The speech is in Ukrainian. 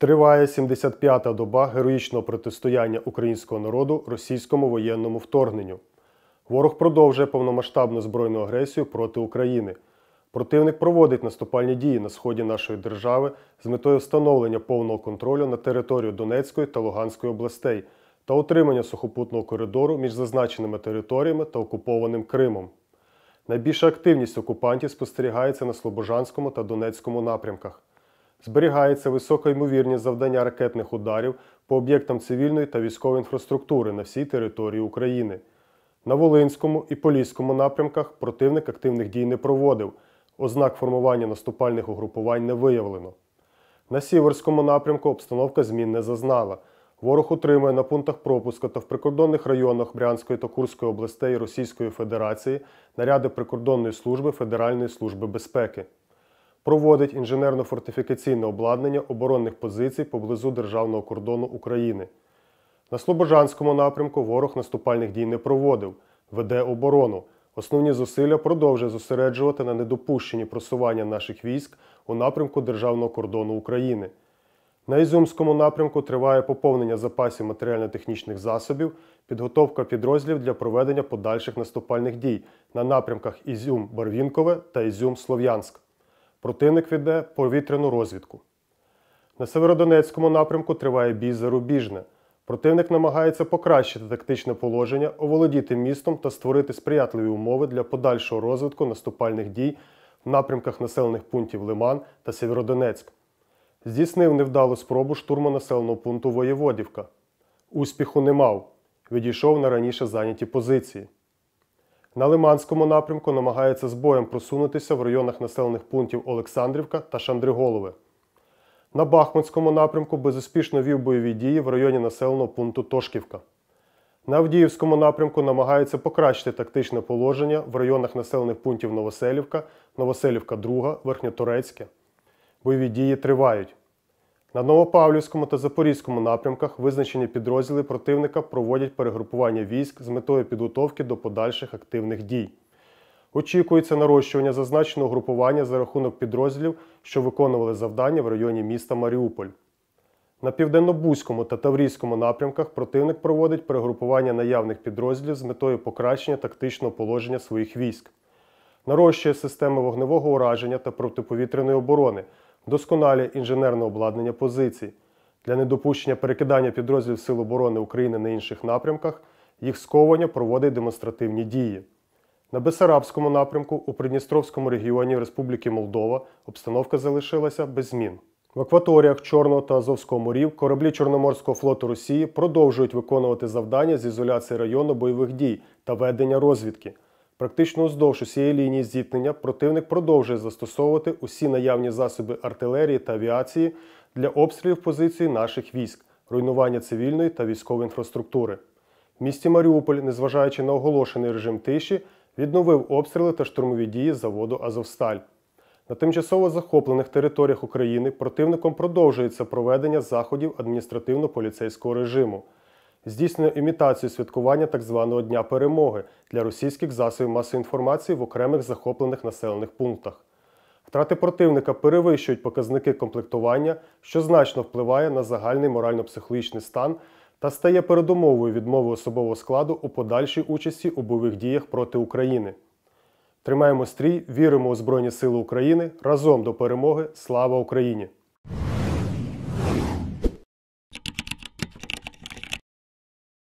Триває 75-та доба героїчного протистояння українського народу російському воєнному вторгненню. Ворог продовжує повномасштабну збройну агресію проти України. Противник проводить наступальні дії на сході нашої держави з метою встановлення повного контролю на територію Донецької та Луганської областей та отримання сухопутного коридору між зазначеними територіями та окупованим Кримом. Найбільша активність окупантів спостерігається на Слобожанському та Донецькому напрямках. Зберігається висока ймовірність завдання ракетних ударів по об'єктам цивільної та військової інфраструктури на всій території України. На Волинському і Поліському напрямках противник активних дій не проводив, ознак формування наступальних угрупувань не виявлено. На Сіверському напрямку обстановка змін не зазнала. Ворог утримує на пунктах пропуску та в прикордонних районах Брянської та Курської областей Російської Федерації наряди прикордонної служби Федеральної служби безпеки проводить інженерно-фортифікаційне обладнання оборонних позицій поблизу державного кордону України. На Слобожанському напрямку ворог наступальних дій не проводив, веде оборону. Основні зусилля продовжує зосереджувати на недопущенні просування наших військ у напрямку державного кордону України. На Ізюмському напрямку триває поповнення запасів матеріально-технічних засобів, підготовка підрозділів для проведення подальших наступальних дій на напрямках Ізюм-Барвінкове та Ізюм-Слов'янськ. Противник веде повітряну розвідку. На Северодонецькому напрямку триває бій зарубіжне. Противник намагається покращити тактичне положення, оволодіти містом та створити сприятливі умови для подальшого розвитку наступальних дій в напрямках населених пунктів Лиман та Сєвєродонецьк. Здійснив невдалу спробу штурму населеного пункту Воєводівка. Успіху не мав. Відійшов на раніше зайняті позиції. На Лиманському напрямку намагається з боєм просунутися в районах населених пунктів Олександрівка та Шандриголове. На Бахмутському напрямку безуспішно вів бойові дії в районі населеного пункту Тошківка. На Авдіївському напрямку намагається покращити тактичне положення в районах населених пунктів Новоселівка, Новоселівка, 2, Верхньоторецьке. Бойові дії тривають. На Новопавлівському та Запорізькому напрямках визначені підрозділи противника проводять перегрупування військ з метою підготовки до подальших активних дій. Очікується нарощування зазначеного групування за рахунок підрозділів, що виконували завдання в районі міста Маріуполь. На Південнобузькому та Таврійському напрямках противник проводить перегрупування наявних підрозділів з метою покращення тактичного положення своїх військ, нарощує системи вогневого ураження та протиповітряної оборони досконалі інженерне обладнання позицій для недопущення перекидання підрозділів Сил оборони України на інших напрямках, їх сковування проводить демонстративні дії. На Бесарабському напрямку у Придністровському регіоні Республіки Молдова обстановка залишилася без змін. В акваторіях Чорного та Азовського морів кораблі Чорноморського флоту Росії продовжують виконувати завдання з ізоляції району бойових дій та ведення розвідки. Практично уздовж усієї лінії зіткнення противник продовжує застосовувати усі наявні засоби артилерії та авіації для обстрілів позицій наших військ, руйнування цивільної та військової інфраструктури. В місті Маріуполь, незважаючи на оголошений режим тиші, відновив обстріли та штурмові дії заводу Азовсталь. На тимчасово захоплених територіях України противником продовжується проведення заходів адміністративно-поліцейського режиму здійснює імітацію святкування так званого Дня перемоги для російських засобів масової інформації в окремих захоплених населених пунктах. Втрати противника перевищують показники комплектування, що значно впливає на загальний морально-психологічний стан та стає передумовою відмови особового складу у подальшій участі у бойових діях проти України. Тримаємо стрій, віримо у Збройні Сили України разом до перемоги. Слава Україні!